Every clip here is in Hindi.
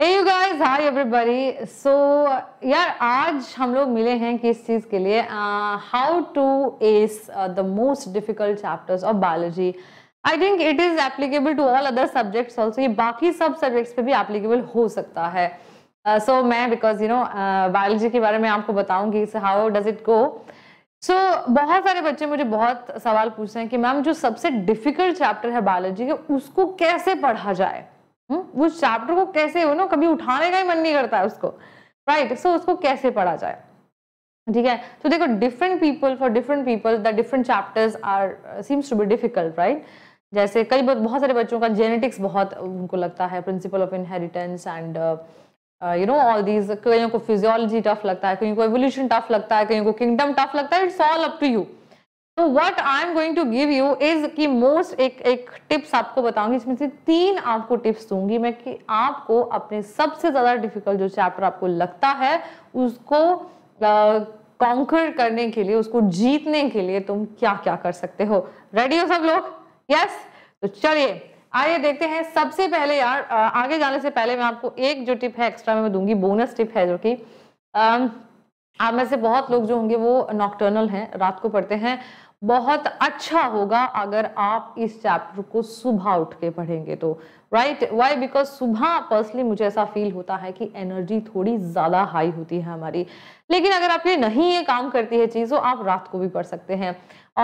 Hey you guys, hi everybody. So यार आज हम लोग मिले हैं किस चीज़ के लिए how to ace the most difficult chapters of biology I think it is applicable to all other subject also ये बाकी सब सब्जेक्ट्स पे भी एप्लीकेबल हो सकता है सो uh, so, मैं बिकॉज यू नो बायोलॉजी के बारे में आपको बताऊंगी how does it go so बहुत सारे बच्चे मुझे बहुत सवाल पूछ रहे हैं कि मैम जो सबसे डिफिकल्ट चैप्टर है बायोलॉजी का उसको कैसे पढ़ा जाए हुँ? हम्म? वो चैप्टर को कैसे हो ना कभी उठाने का ही मन नहीं करता है उसको राइट right? सो so, उसको कैसे पढ़ा जाए ठीक है तो देखो different people for different people the different chapters are seems to be difficult right जैसे कई बहुत सारे बच्चों का जेनेटिक्स बहुत uh, उनको लगता है principle of inheritance and you know all these कईयों को फिजियोलॉजी टफ लगता है कहीं को एवोल्यूशन टफ लगता है कहीं को किंगडम टफ लगता है it's all up to you तो what I am going to give you is कि मोस्ट एक एक टिप्स आपको बताऊंगी इसमें से तीन आपको टिप्स दूंगी मैं कि आपको अपने सबसे ज़्यादा डिफिकल्ट जो चैप्टर आपको लगता है उसको कॉन्कर करने के लिए उसको जीतने के लिए तुम क्या क्या कर सकते हो रेडी हो सब लोग यस yes? तो चलिए आइए देखते हैं सबसे पहले यार आगे जाने से पहले मैं आपको एक जो टिप है एक्स्ट्रा में मैं दूंगी बोनस टिप है जो कि आप में से बहुत लोग जो होंगे वो नॉक्टर्नल हैं रात को पढ़ते हैं बहुत अच्छा होगा अगर आप इस चैप्टर को सुबह उठ के पढ़ेंगे तो राइट वाई बिकॉज सुबह पर्सनली मुझे ऐसा फील होता है कि एनर्जी थोड़ी ज़्यादा हाई होती है हमारी लेकिन अगर आप ये नहीं ये काम करती है चीज़ तो आप रात को भी पढ़ सकते हैं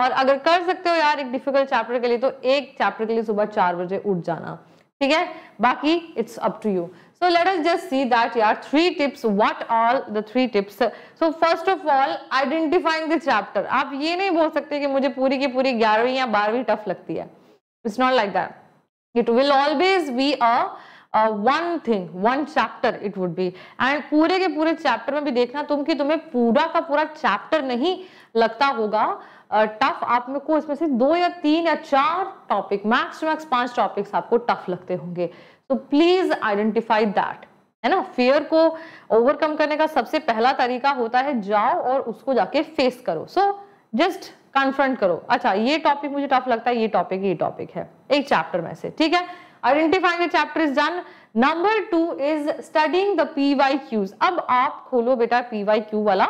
और अगर कर सकते हो यार एक डिफिकल्ट चैप्टर के लिए तो एक चैप्टर के लिए सुबह चार बजे उठ जाना ठीक है बाकी it's up to you so let us just see that यार three tips what all the three tips so first of all identifying the chapter आप ये नहीं बोल सकते कि मुझे पूरी की पूरी ग्यारहवीं या बारहवीं टफ लगती है it's not like that it will always be a one thing one chapter it would be and पूरे के पूरे चैप्टर में भी देखना तुम कि तुम्हें पूरा का पूरा चैप्टर नहीं लगता होगा टफ uh, आप में को इसमें से दो या तीन या चार टॉपिक मैक्स टू मैक्स पांच टॉपिक्स आपको टफ लगते होंगे तो प्लीज आइडेंटिफाई दैट है ना फियर को ओवरकम करने का सबसे पहला तरीका होता है जाओ और उसको जाके फेस करो सो जस्ट कन्फ्रंट करो अच्छा ये टॉपिक मुझे टफ लगता है ये टॉपिक ये टॉपिक है एक चैप्टर में से ठीक है identifying the chapter is done number two is studying the PY Qs अब आप खोलो बेटा पीवाई क्यू वाला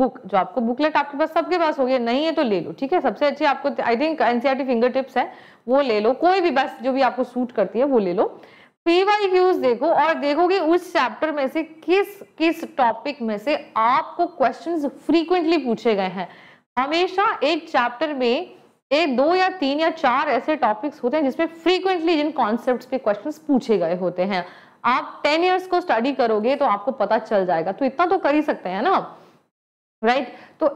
बुक जो आपको बुकलेट आपके पास सबके पास हो गया नहीं है तो ले लो ठीक है सबसे अच्छी आपको I think NCERT fingertips है वो ले लो कोई भी बस जो भी आपको सूट करती है वो ले लो पीवाई क्यूज देखो और देखोगे उस चैप्टर में से किस किस टॉपिक में से आपको क्वेश्चंस फ्रीक्वेंटली पूछे गए हैं हमेशा एक चैप्टर में एक दो या तीन या चार ऐसे टॉपिक्स होते हैं जिसमें फ्रीक्वेंटली जिन कॉन्सेप्ट पे क्वेश्चन पूछे गए होते हैं आप टेन ईयर्स को स्टडी करोगे तो आपको पता चल जाएगा तो इतना तो कर ही सकते हैं ना राइट right? तो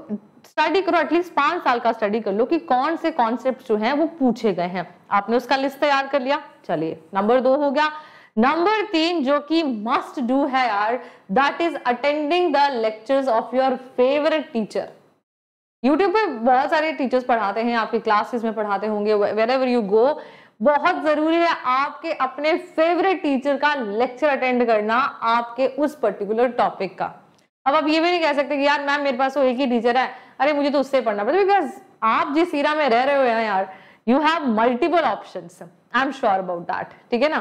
स्टडी करो एटलीस्ट पांच साल का स्टडी कर लो कि कौन से कॉन्सेप्ट जो है वो पूछे गए हैं आपने उसका लिस्ट तैयार कर लिया चलिए नंबर दो हो गया नंबर तीन जो कि मस्ट डू है यार that is attending the lectures of your favourite teacher YouTube पे बहुत सारे टीचर्स पढ़ाते हैं आपके क्लासेस में पढ़ाते होंगे वेर एवर यू गो बहुत जरूरी है आपके अपने फेवरेट टीचर का लेक्चर अटेंड करना आपके उस पर्टिकुलर टॉपिक का अब आप ये भी नहीं कह सकते कि यार मैम मेरे पास वो तो एक ही टीचर है अरे मुझे तो उससे पढ़ना पड़ता बिकॉज आप जिस सीरा में रह रहे हो ना यार you have multiple option I am sure about that ठीक है ना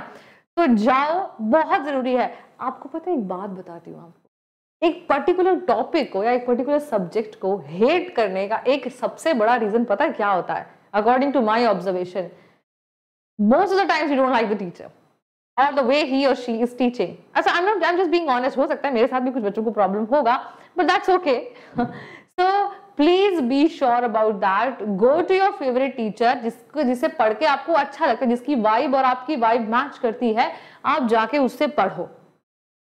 तो जाओ बहुत जरूरी है आपको पता है एक बात बताती हूँ आपको एक पर्टिकुलर टॉपिक को या एक पर्टिकुलर सब्जेक्ट को हेट करने का एक सबसे बड़ा रीजन पता है क्या होता है according to my observation most of the times you don't like the teacher और द वे ही और शी इज टीचिंग अच्छा I not I am just being honest हो सकता है मेरे साथ भी कुछ बच्चों को प्रॉब्लम होगा but that's okay so please be sure about that go to your favourite teacher जिसको जिसे पढ़ के आपको अच्छा लगता है जिसकी वाइब और आपकी वाइब मैच करती है आप जाके उससे पढ़ो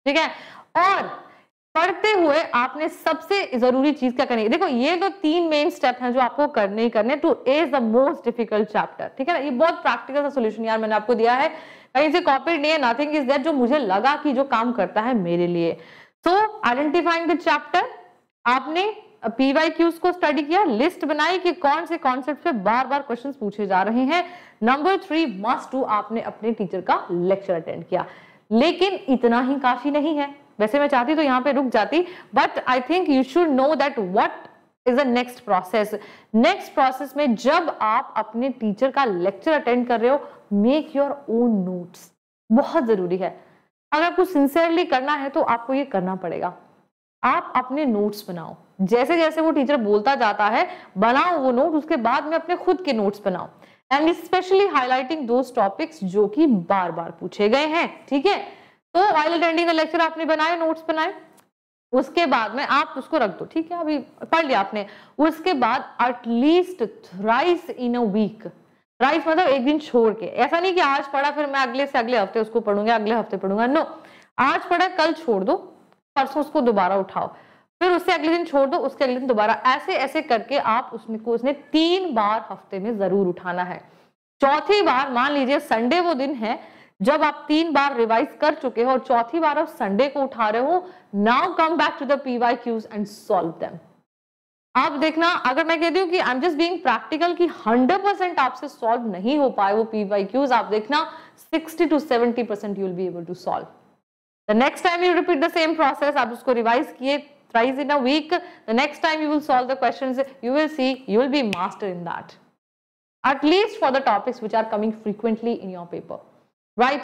ठीक है और पढ़ते हुए आपने सबसे जरूरी चीज क्या करनी है देखो ये तो तीन मेन स्टेप हैं जो आपको करने ही करने to as the most difficult chapter ठीक है ना ये बहुत प्रैक्टिकल सा सोल्यूशन यार मैंने आपको दिया है कहीं से कॉपी नहीं है नथिंग इज दैट जो मुझे लगा कि जो काम करता है मेरे लिए सो आइडेंटिफाइंग द चैप्टर आपने पीवाई क्यूज को स्टडी किया लिस्ट बनाई कि कौन से कॉन्सेप्ट पे बार बार क्वेश्चन पूछे जा रहे हैं नंबर थ्री मस्ट टू आपने अपने टीचर का लेक्चर अटेंड किया लेकिन इतना ही काफी नहीं है वैसे मैं चाहती तो यहाँ पे रुक जाती but I think you should know that what is the next process next process में जब आप अपने टीचर का लेक्चर अटेंड कर रहे हो मेक योर ओन नोट्स बहुत जरूरी है अगर आपको सिंसियरली करना है तो आपको ये करना पड़ेगा आप अपने नोट्स बनाओ जैसे जैसे वो टीचर बोलता जाता है बनाओ वो नोट उसके बाद में अपने खुद के नोट्स बनाओ एंड स्पेशली हाईलाइटिंग दो टॉपिक्स जो कि बार बार पूछे गए हैं ठीक है तो वाइल अटेंडिंग लेक्चर आपने बनाए नोट्स बनाए उसके बाद में आप उसको रख दो ठीक है अभी पढ़ लिया आपने उसके बाद at least thrice in a week thrice मतलब एक दिन छोड़ के ऐसा नहीं कि आज पढ़ा फिर मैं अगले से अगले हफ्ते उसको पढ़ूंगा अगले हफ्ते पढ़ूंगा नो आज पढ़ा कल छोड़ दो परसों उसको दोबारा उठाओ फिर उससे अगले दिन छोड़ दो उसके अगले दिन दोबारा ऐसे ऐसे करके आप उसमें को उसने तीन बार हफ्ते में जरूर उठाना है चौथी बार मान लीजिए संडे वो दिन है जब आप तीन बार रिवाइज कर चुके हो और चौथी बार आप संडे को उठा रहे हो now come back to the Y Qs and solve them आप देखना अगर मैं कहती हूँ कि I am just being practical कि 100 परसेंट आपसे सॉल्व नहीं हो पाए वो पी वाई क्यूज आप देखना 60 to 70 percent you'll be able to solve the next time you repeat the same process आप उसको रिवाइज किए thrice in a week the next time you will solve the question you will see you will be master in that at least for the topics which are coming frequently in your paper right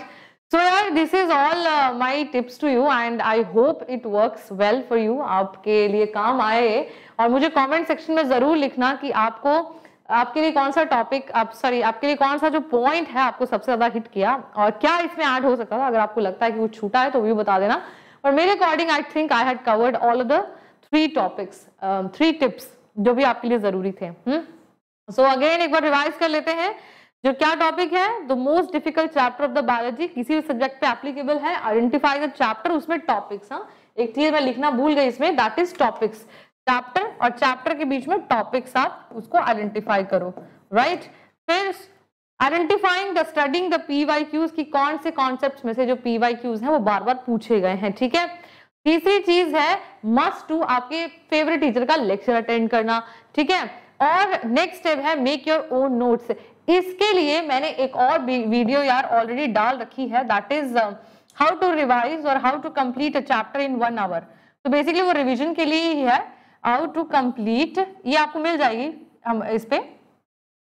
so यार this is all uh, my tips to you and I hope it works well for you आपके लिए काम आए और मुझे comment section में ज़रूर लिखना ki आपको आपके लिए कौन सा टॉपिक आप सॉरी आपके लिए कौन सा जो पॉइंट है आपको सबसे ज़्यादा हिट किया और क्या इसमें ऐड हो सकता था अगर आपको लगता है कि वो छूटा है तो भी बता देना और मेरे according I think I had covered all of the three topics three tips जो भी आपके लिए ज़रूरी थे सो हम्म? so अगेन एक बार रिवाइज कर लेते हैं जो क्या टॉपिक है the most difficult chapter of the biology किसी भी सब्जेक्ट पे एप्लीकेबल है आइडेंटिफाई द चैप्टर उसमें टॉपिक्स हाँ एक चीज मैं लिखना भूल गई इसमें दैट इज टॉपिक्स चैप्टर और चैप्टर के बीच में टॉपिक्स आप उसको आइडेंटिफाई करो राइट फिर identifying the studying the PY Qs की कौन से कॉन्सेप्ट में से जो पीवाई क्यूज है वो बार बार पूछे गए हैं ठीक है तीसरी चीज है मस्ट टू आपके फेवरेट टीचर का लेक्चर अटेंड करना ठीक है और नेक्स्ट स्टेप है मेक योर ओन नोट्स इसके लिए मैंने एक और वीडियो यार ऑलरेडी डाल रखी है that is how to revise और how to complete a chapter in one hour तो बेसिकली वो रिविजन के लिए ही है हाउ टू कंप्लीट ये आपको मिल जाएगी हम इस पे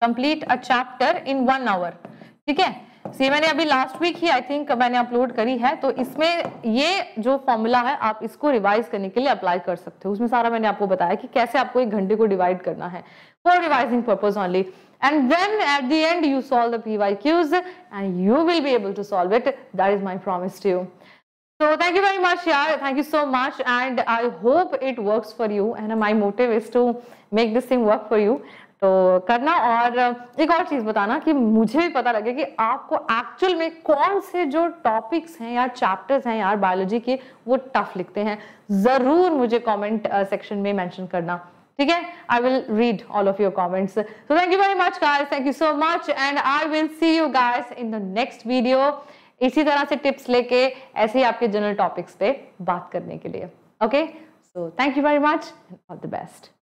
complete a chapter in one hour ठीक है सी मैंने अभी लास्ट वीक ही आई थिंक मैंने अपलोड करी है तो इसमें ये जो फॉर्मूला है आप इसको रिवाइज करने के लिए अप्लाई कर सकते हो उसमें सारा मैंने आपको बताया कि कैसे आपको एक घंटे को डिवाइड करना है for revising purpose only and then at the end you solve the P Y Qs and you will be able to solve it that is my promise to you So thank you very much, yeah. Thank you so much, and I hope it works for you. And my motive is to make this thing work for you. तो करना और एक और चीज बताना कि मुझे भी पता लगे कि आपको एक्चुअल में कौन से जो टॉपिक्स हैं या चैप्टर्स हैं यार बायोलॉजी के वो टफ लिखते हैं जरूर मुझे कमेंट सेक्शन में मेंशन करना ठीक है I will read all of your comments so thank you very much guys thank you so much and I will see you guys in the next video इसी तरह से टिप्स लेके ऐसे ही आपके जनरल टॉपिक्स पे बात करने के लिए okay so thank you very much all the best